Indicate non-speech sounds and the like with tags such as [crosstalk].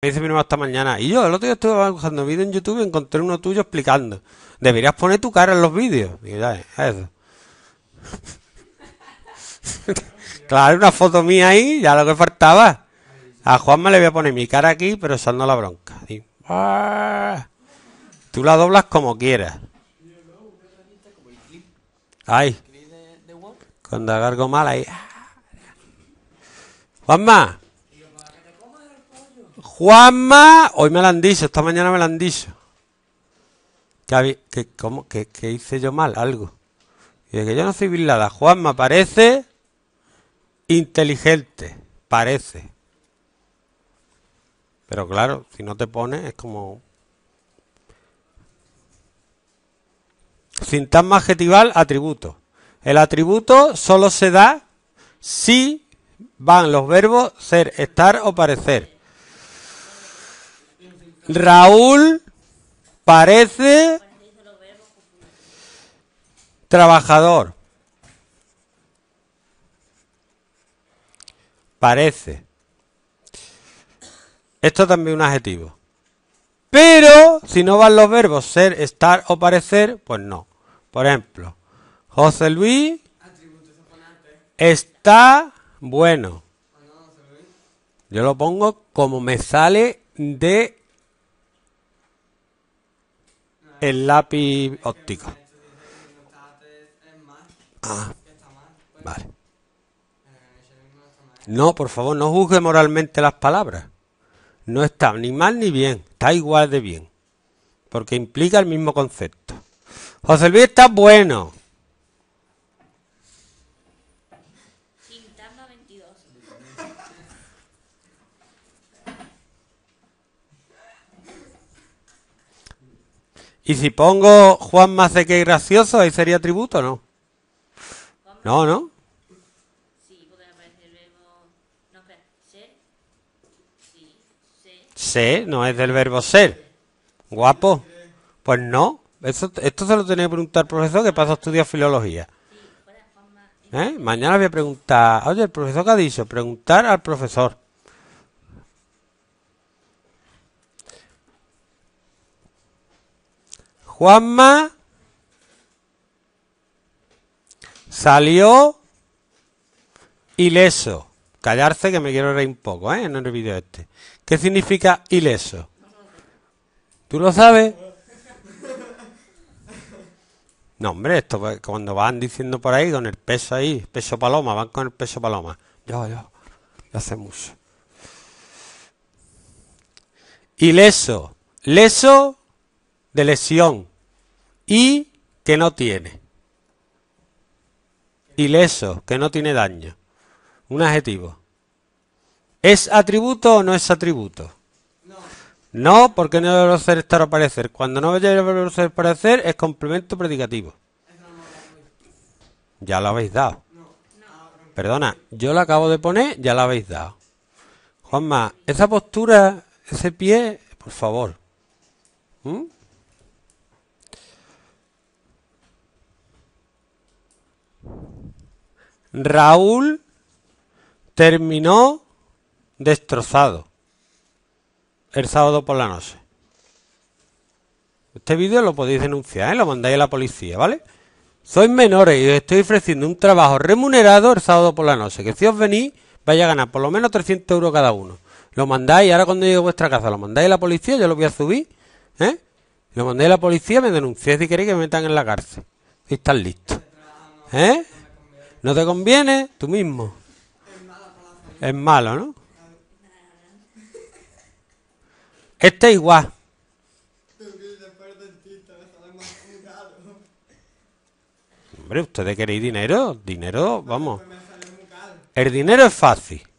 Me dice mi hasta mañana. Y yo, el otro día estuve buscando vídeos en YouTube y encontré uno tuyo explicando. Deberías poner tu cara en los vídeos. yo, ya, eso. [laughs] claro, una foto mía ahí, ya lo que faltaba. A Juanma le voy a poner mi cara aquí, pero usando la bronca. Ah". tú la doblas como quieras. Ay. Cuando la algo mal ahí. Juanma. Juanma, hoy me lo han dicho, esta mañana me lo han dicho. ¿Qué, hice yo mal? Algo. Y que yo no soy Bilada. Juanma parece inteligente, parece. Pero claro, si no te pone es como... Sintasma adjetival, atributo. El atributo solo se da si van los verbos ser, estar o parecer. Raúl parece trabajador. Parece. Esto también es un adjetivo. Pero si no van los verbos ser, estar o parecer, pues no. Por ejemplo, José Luis está bueno. Yo lo pongo como me sale de el lápiz óptico. Ah, vale. No, por favor, no juzgue moralmente las palabras. No está ni mal ni bien, está igual de bien. Porque implica el mismo concepto. José Luis está bueno. ¿Y si pongo Juan Maceque gracioso, ahí sería tributo, no? No, ¿no? Sí, Sé, no es del verbo ser. Guapo. Pues no. Esto, esto se lo tenía que preguntar al profesor que pasó a estudiar filología. ¿Eh? ¿Eh? Mañana voy a preguntar. Oye, el profesor que ha dicho, preguntar al profesor. Juanma salió ileso. Callarse que me quiero reír un poco, ¿eh? En el vídeo este. ¿Qué significa ileso? ¿Tú lo sabes? No, hombre, esto cuando van diciendo por ahí con el peso ahí, peso paloma, van con el peso paloma. Yo, yo, lo hace mucho. Ileso. Leso de lesión y que no tiene. Ileso, que no tiene daño. Un adjetivo. ¿Es atributo o no es atributo? No, porque no debe ser estar o parecer, Cuando no debe ser parecer es complemento predicativo. Ya lo habéis dado. Perdona, yo lo acabo de poner, ya lo habéis dado. Juanma, esa postura, ese pie, por favor. ¿Mm? Raúl terminó destrozado el sábado por la noche. Este vídeo lo podéis denunciar, ¿eh? lo mandáis a la policía, ¿vale? Sois menores y os estoy ofreciendo un trabajo remunerado el sábado por la noche. Que si os venís, vais a ganar por lo menos 300 euros cada uno. Lo mandáis, ahora cuando llegue a vuestra casa, lo mandáis a la policía, yo lo voy a subir, ¿eh? Lo mandáis a la policía, me denunciáis si queréis que me metan en la cárcel. Y están listos. ¿Eh? No te conviene, tú mismo. Es malo, ¿no? Este igual. Hombre, ¿ustedes queréis dinero? Dinero, vamos. El dinero es fácil.